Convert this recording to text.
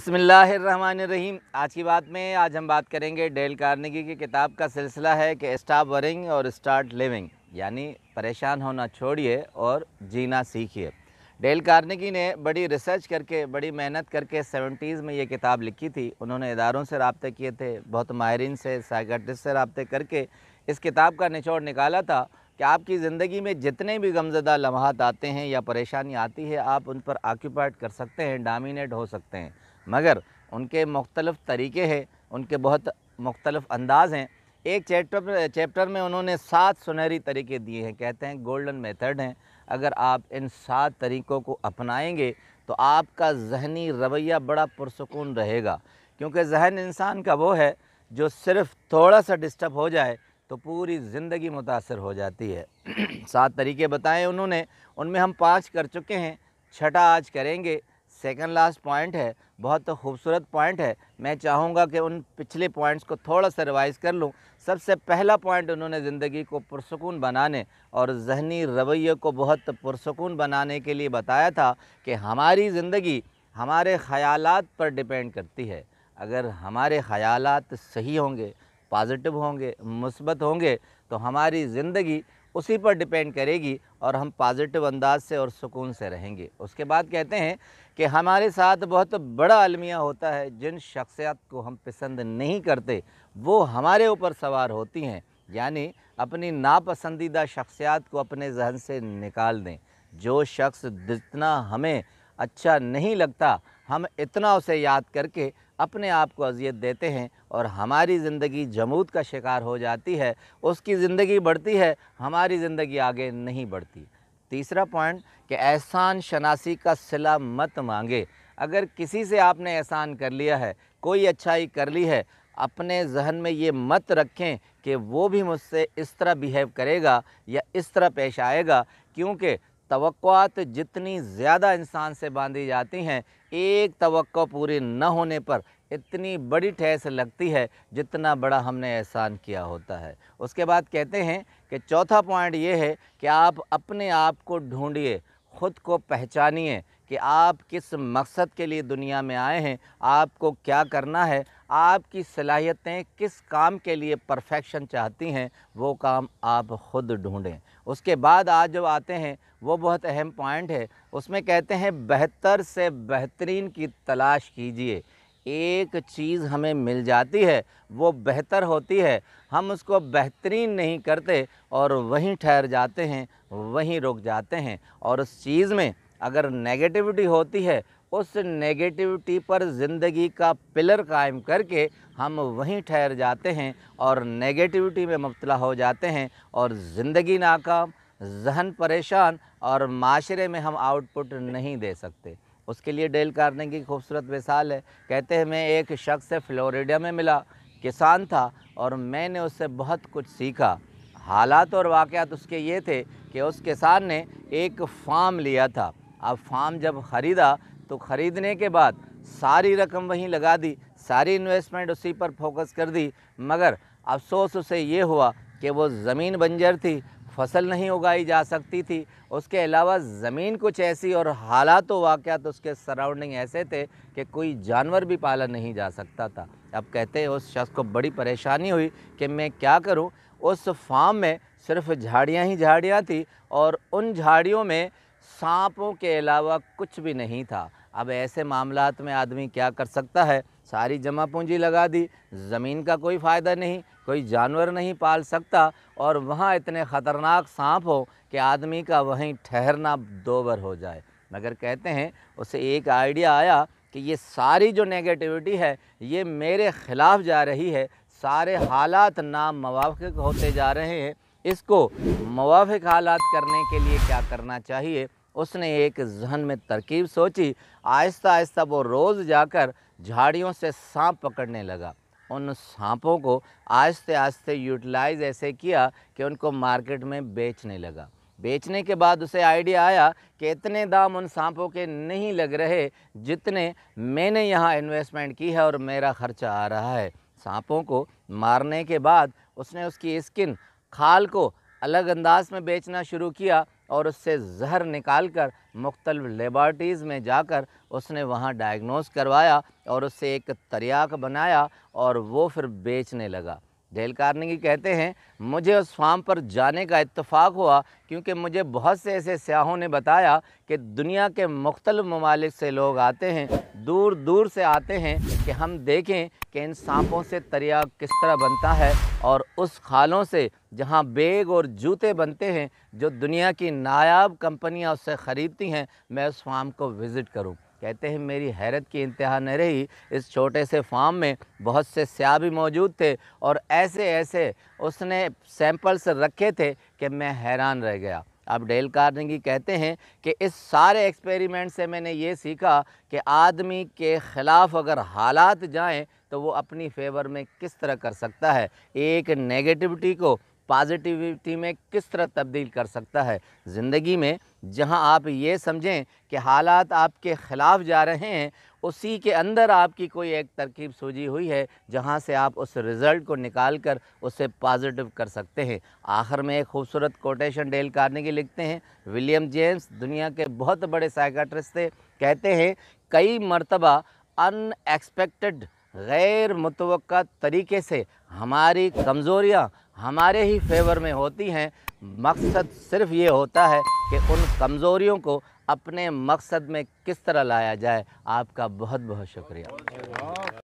बसमिलीम आज की बात में आज हम बात करेंगे डेल कार्नेगी की किताब का सिलसिला है कि स्टाप वरिंग और स्टार्ट लिविंग यानी परेशान होना छोड़िए और जीना सीखिए डेल कार्नेगी ने बड़ी रिसर्च करके बड़ी मेहनत करके सेवेंटीज़ में ये किताब लिखी थी उन्होंने इदारों से रबते किए थे बहुत माहरीन से साइकाटिस्ट से रबते करके इस किताब का निचोड़ निकाला था कि आपकी ज़िंदगी में जितने भी गमजदा लम्हात आते हैं या परेशानी आती है आप उन पर आक्यूपाइड कर सकते हैं डामिनेट हो सकते हैं मगर उनके मुख्तलफ़ तरीके हैं उनके बहुत मख्तलफ अंदाज हैं एक चैप्टर चैप्टर में उन्होंने सात सुनहरी तरीके दिए हैं कहते हैं गोल्डन मेथड हैं अगर आप इन सात तरीक़ों को अपनाएंगे तो आपका जहनी रवैया बड़ा पुरसकून रहेगा क्योंकि जहन इंसान का वो है जो सिर्फ थोड़ा सा डिस्टर्ब हो जाए तो पूरी ज़िंदगी मुतासर हो जाती है सात तरीके बताएं उन्होंने उनमें हम पाँच कर चुके हैं छठा आज करेंगे सेकंड लास्ट पॉइंट है बहुत खूबसूरत पॉइंट है मैं चाहूँगा कि उन पिछले पॉइंट्स को थोड़ा सा रिवाइज़ कर लूँ सबसे पहला पॉइंट उन्होंने ज़िंदगी को पुरसकून बनाने और जहनी रवैये को बहुत पुरसकून बनाने के लिए बताया था कि हमारी ज़िंदगी हमारे ख्याल पर डिपेंड करती है अगर हमारे ख्याल सही होंगे पॉजिटिव होंगे मुस्बत होंगे तो हमारी ज़िंदगी उसी पर डिपेंड करेगी और हम पॉजिटिव अंदाज से और सुकून से रहेंगे उसके बाद कहते हैं कि हमारे साथ बहुत बड़ा अलमिया होता है जिन शख्सियत को हम पसंद नहीं करते वो हमारे ऊपर सवार होती हैं यानी अपनी नापसंदीदा शख्सियात को अपने जहन से निकाल दें जो शख्स जितना हमें अच्छा नहीं लगता हम इतना उसे याद करके अपने आप को अजियत देते हैं और हमारी ज़िंदगी जमूद का शिकार हो जाती है उसकी ज़िंदगी बढ़ती है हमारी ज़िंदगी आगे नहीं बढ़ती तीसरा पॉइंट कि एहसान शनासी का सिला मत मांगे अगर किसी से आपने एहसान कर लिया है कोई अच्छाई कर ली है अपने जहन में ये मत रखें कि वो भी मुझसे इस तरह बिहेव करेगा या इस तरह पेश आएगा क्योंकि तो जितनी ज़्यादा इंसान से बांधी जाती हैं एक तो पूरी न होने पर इतनी बड़ी ठहस लगती है जितना बड़ा हमने एहसान किया होता है उसके बाद कहते हैं कि चौथा पॉइंट ये है कि आप अपने आप को ढूंढिए ख़ुद को पहचानिए कि आप किस मकसद के लिए दुनिया में आए हैं आपको क्या करना है आपकी सलाहियतें किस काम के लिए परफेक्शन चाहती हैं वो काम आप ख़ुद ढूंढें उसके बाद आज जो आते हैं वो बहुत अहम पॉइंट है उसमें कहते हैं बेहतर से बेहतरीन की तलाश कीजिए एक चीज़ हमें मिल जाती है वो बेहतर होती है हम उसको बेहतरीन नहीं करते और वहीं ठहर जाते हैं वहीं रुक जाते हैं और उस चीज़ में अगर नेगेटिविटी होती है उस नेगेटिविटी पर ज़िंदगी का पिलर कायम करके हम वहीं ठहर जाते हैं और नेगेटिविटी में मुबतला हो जाते हैं और ज़िंदगी नाकाम जहन परेशान और माशरे में हम आउटपुट नहीं दे सकते उसके लिए डेल कारने की खूबसूरत मिसाल है कहते हैं मैं एक शख्स से फ्लोरिडा में मिला किसान था और मैंने उससे बहुत कुछ सीखा हालात और वाक़ात उसके ये थे कि उस किसान ने एक फार्म लिया था अब फार्म जब ख़रीदा तो ख़रीदने के बाद सारी रकम वहीं लगा दी सारी इन्वेस्टमेंट उसी पर फोकस कर दी मगर अफसोस उसे ये हुआ कि वो ज़मीन बंजर थी फसल नहीं उगाई जा सकती थी उसके अलावा ज़मीन कुछ ऐसी और हालात वाक़ात उसके सराउंडिंग ऐसे थे कि कोई जानवर भी पाला नहीं जा सकता था अब कहते हैं उस शख्स को बड़ी परेशानी हुई कि मैं क्या करूं उस फार्म में सिर्फ झाड़ियां ही झाड़ियां थी और उन झाड़ियों में सांपों के अलावा कुछ भी नहीं था अब ऐसे मामला में आदमी क्या कर सकता है सारी जमा पूंजी लगा दी ज़मीन का कोई फ़ायदा नहीं कोई जानवर नहीं पाल सकता और वहाँ इतने ख़तरनाक सांप हो कि आदमी का वहीं ठहरना दोबर हो जाए मगर कहते हैं उसे एक आइडिया आया कि ये सारी जो नेगेटिविटी है ये मेरे ख़िलाफ़ जा रही है सारे हालात नामवाफ होते जा रहे हैं इसको मवाफ़ हालात करने के लिए क्या करना चाहिए उसने एक जहन में तरकीब सोची आहिस्ता आहिस्ता वो रोज़ जाकर झाड़ियों से सांप पकड़ने लगा उन सांपों को आस्ते आस्ते यूटिलाइज ऐसे किया कि उनको मार्केट में बेचने लगा बेचने के बाद उसे आइडिया आया कि इतने दाम उन सांपों के नहीं लग रहे जितने मैंने यहाँ इन्वेस्टमेंट की है और मेरा खर्चा आ रहा है सांपों को मारने के बाद उसने उसकी स्किन खाल को अलग अंदाज में बेचना शुरू किया और उससे जहर निकाल कर मुख्तल लेबार्टीज़ में जाकर उसने वहाँ डायग्नोस करवाया और उससे एक तरियाक बनाया और वो फिर बेचने लगा डेल कार्नेगी कहते हैं मुझे उस फार्म पर जाने का इतफाक़ हुआ क्योंकि मुझे बहुत से ऐसे सयाहों ने बताया कि दुनिया के मुख्तल ममालिक से लोग आते हैं दूर दूर से आते हैं कि हम देखें कि इन सांपों से तरिया किस तरह बनता है और उस खालों से जहाँ बैग और जूते बनते हैं जो दुनिया की नायाब कंपनियाँ उससे ख़रीदती हैं मैं उस फार्म को विज़िट करूँ कहते हैं मेरी हैरत की इंतहा न रही इस छोटे से फार्म में बहुत से स्या भी मौजूद थे और ऐसे ऐसे उसने सैंपल्स रखे थे कि मैं हैरान रह गया अब डेल कार्नेगी कहते हैं कि इस सारे एक्सपेरिमेंट से मैंने ये सीखा कि आदमी के ख़िलाफ़ अगर हालात जाएं तो वो अपनी फेवर में किस तरह कर सकता है एक नेगेटिविटी को पॉजिटिविटी में किस तरह तब्दील कर सकता है ज़िंदगी में जहां आप ये समझें कि हालात आपके ख़िलाफ़ जा रहे हैं उसी के अंदर आपकी कोई एक तरकीब सूझी हुई है जहां से आप उस रिज़ल्ट को निकाल कर उसे पॉजिटिव कर सकते हैं आखिर में एक खूबसूरत कोटेशन डेल के लिखते हैं विलियम जेम्स दुनिया के बहुत बड़े साइकाट्रिस्ट थे कहते हैं कई मरतबा अनएक्सपेक्टेड गैर मुतव तरीके से हमारी कमज़ोरियाँ हमारे ही फेवर में होती हैं मकसद सिर्फ ये होता है कि उन कमज़ोरियों को अपने मकसद में किस तरह लाया जाए आपका बहुत बहुत शुक्रिया